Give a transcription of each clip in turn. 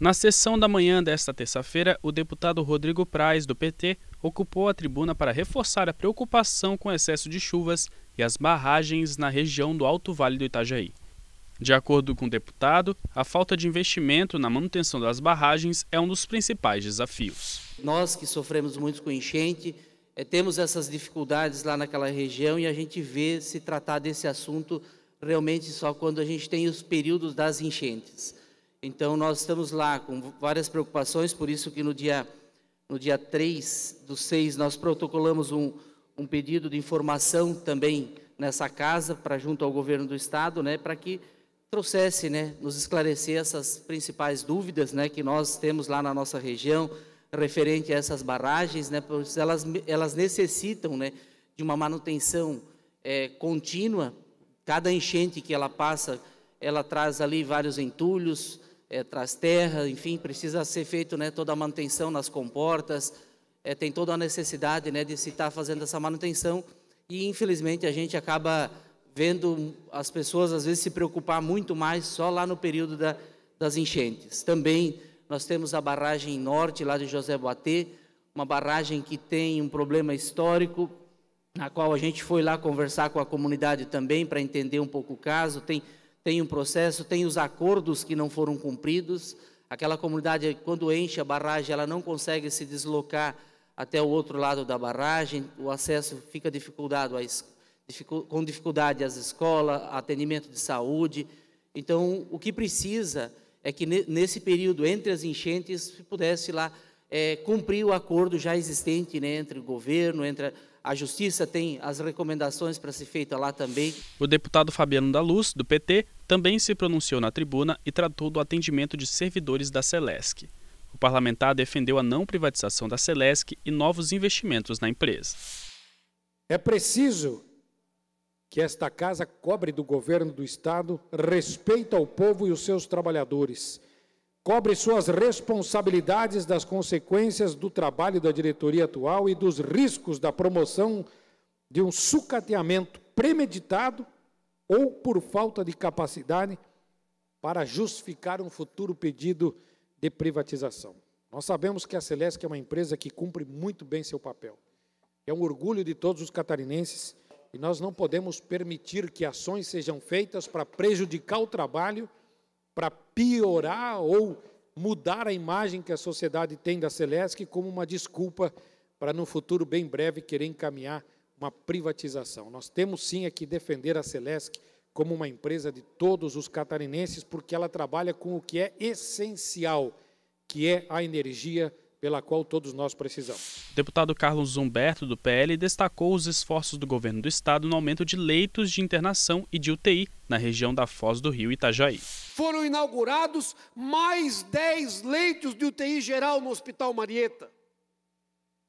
Na sessão da manhã desta terça-feira, o deputado Rodrigo Praz, do PT, ocupou a tribuna para reforçar a preocupação com o excesso de chuvas e as barragens na região do Alto Vale do Itajaí. De acordo com o deputado, a falta de investimento na manutenção das barragens é um dos principais desafios. Nós que sofremos muito com enchente, eh, temos essas dificuldades lá naquela região e a gente vê se tratar desse assunto realmente só quando a gente tem os períodos das enchentes. Então nós estamos lá com várias preocupações, por isso que no dia, no dia 3 do 6 nós protocolamos um, um pedido de informação também nessa casa, para junto ao governo do Estado, né, para que trouxesse, né, nos esclarecer essas principais dúvidas né, que nós temos lá na nossa região, referente a essas barragens, né, pois elas, elas necessitam né, de uma manutenção é, contínua. Cada enchente que ela passa, ela traz ali vários entulhos, é, traz terra, enfim, precisa ser feito né, toda a manutenção nas comportas, é, tem toda a necessidade né, de se estar tá fazendo essa manutenção e infelizmente a gente acaba vendo as pessoas às vezes se preocupar muito mais só lá no período da, das enchentes. Também nós temos a barragem norte lá de José Boatê, uma barragem que tem um problema histórico, na qual a gente foi lá conversar com a comunidade também para entender um pouco o caso. Tem tem um processo, tem os acordos que não foram cumpridos. Aquela comunidade, quando enche a barragem, ela não consegue se deslocar até o outro lado da barragem, o acesso fica dificultado com dificuldade às escolas, atendimento de saúde. Então, o que precisa é que nesse período entre as enchentes se pudesse lá é, cumprir o acordo já existente né, entre o governo, entre a, a justiça tem as recomendações para ser feita lá também. O deputado Fabiano da Luz, do PT, também se pronunciou na tribuna e tratou do atendimento de servidores da Celesc. O parlamentar defendeu a não privatização da Celesc e novos investimentos na empresa. É preciso que esta casa cobre do governo do Estado respeito ao povo e os seus trabalhadores. Cobre suas responsabilidades das consequências do trabalho da diretoria atual e dos riscos da promoção de um sucateamento premeditado ou por falta de capacidade para justificar um futuro pedido de privatização. Nós sabemos que a Celeste é uma empresa que cumpre muito bem seu papel. É um orgulho de todos os catarinenses e nós não podemos permitir que ações sejam feitas para prejudicar o trabalho, para piorar ou mudar a imagem que a sociedade tem da Celeste como uma desculpa para, no futuro bem breve, querer encaminhar uma privatização. Nós temos sim aqui defender a Celesc como uma empresa de todos os catarinenses, porque ela trabalha com o que é essencial, que é a energia pela qual todos nós precisamos. O deputado Carlos Humberto, do PL, destacou os esforços do governo do estado no aumento de leitos de internação e de UTI na região da Foz do Rio Itajaí. Foram inaugurados mais 10 leitos de UTI geral no Hospital Marieta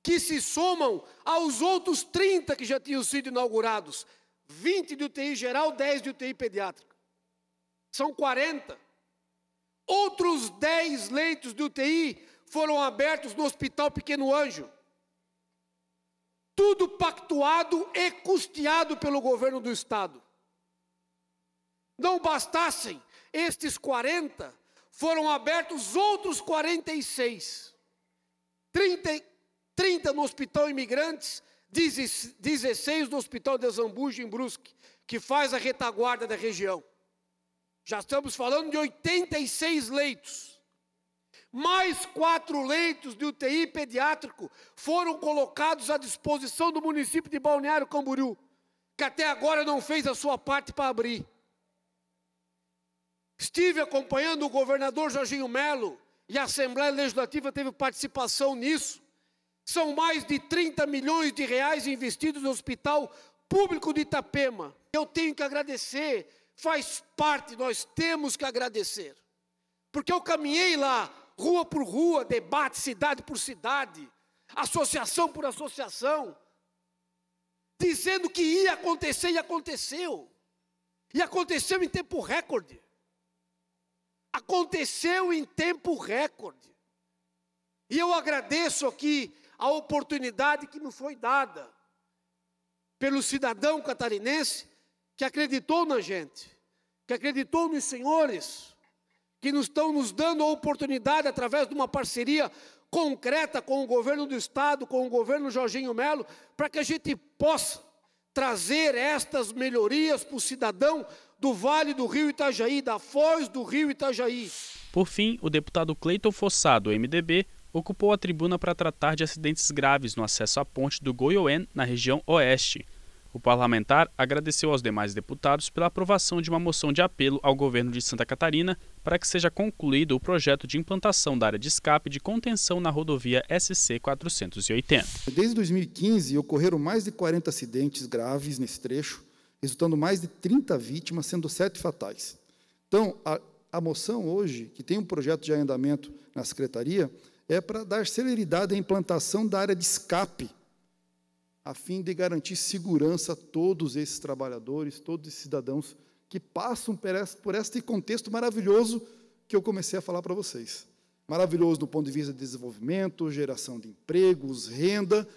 que se somam aos outros 30 que já tinham sido inaugurados, 20 de UTI geral, 10 de UTI pediátrica. São 40. Outros 10 leitos de UTI foram abertos no Hospital Pequeno Anjo. Tudo pactuado e custeado pelo governo do Estado. Não bastassem estes 40, foram abertos outros 46. 30, 30 no Hospital Imigrantes, 16 no Hospital de Zambuja, em Brusque, que faz a retaguarda da região. Já estamos falando de 86 leitos. Mais quatro leitos de UTI pediátrico foram colocados à disposição do município de Balneário Camboriú, que até agora não fez a sua parte para abrir. Estive acompanhando o governador Jorginho Melo e a Assembleia Legislativa teve participação nisso são mais de 30 milhões de reais investidos no Hospital Público de Itapema. Eu tenho que agradecer, faz parte, nós temos que agradecer. Porque eu caminhei lá, rua por rua, debate, cidade por cidade, associação por associação, dizendo que ia acontecer e aconteceu. E aconteceu em tempo recorde. Aconteceu em tempo recorde. E eu agradeço aqui a oportunidade que me foi dada pelo cidadão catarinense que acreditou na gente, que acreditou nos senhores, que nos estão nos dando a oportunidade através de uma parceria concreta com o governo do estado, com o governo Jorginho Melo, para que a gente possa trazer estas melhorias para o cidadão do Vale do Rio Itajaí, da Foz do Rio Itajaí. Por fim, o deputado Cleiton Fossado, MDB, ocupou a tribuna para tratar de acidentes graves no acesso à ponte do Goiôen, na região oeste. O parlamentar agradeceu aos demais deputados pela aprovação de uma moção de apelo ao governo de Santa Catarina para que seja concluído o projeto de implantação da área de escape de contenção na rodovia SC 480. Desde 2015 ocorreram mais de 40 acidentes graves nesse trecho, resultando mais de 30 vítimas, sendo sete fatais. Então, a, a moção hoje, que tem um projeto de andamento na secretaria, é para dar celeridade à implantação da área de escape, a fim de garantir segurança a todos esses trabalhadores, todos esses cidadãos que passam por este contexto maravilhoso que eu comecei a falar para vocês. Maravilhoso do ponto de vista de desenvolvimento, geração de empregos, renda,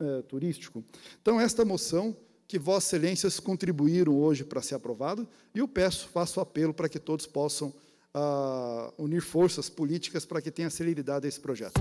é, turístico. Então, esta moção que Vossas Excelências contribuíram hoje para ser aprovada, e eu peço, faço apelo para que todos possam uh, unir forças políticas para que tenha celeridade esse projeto.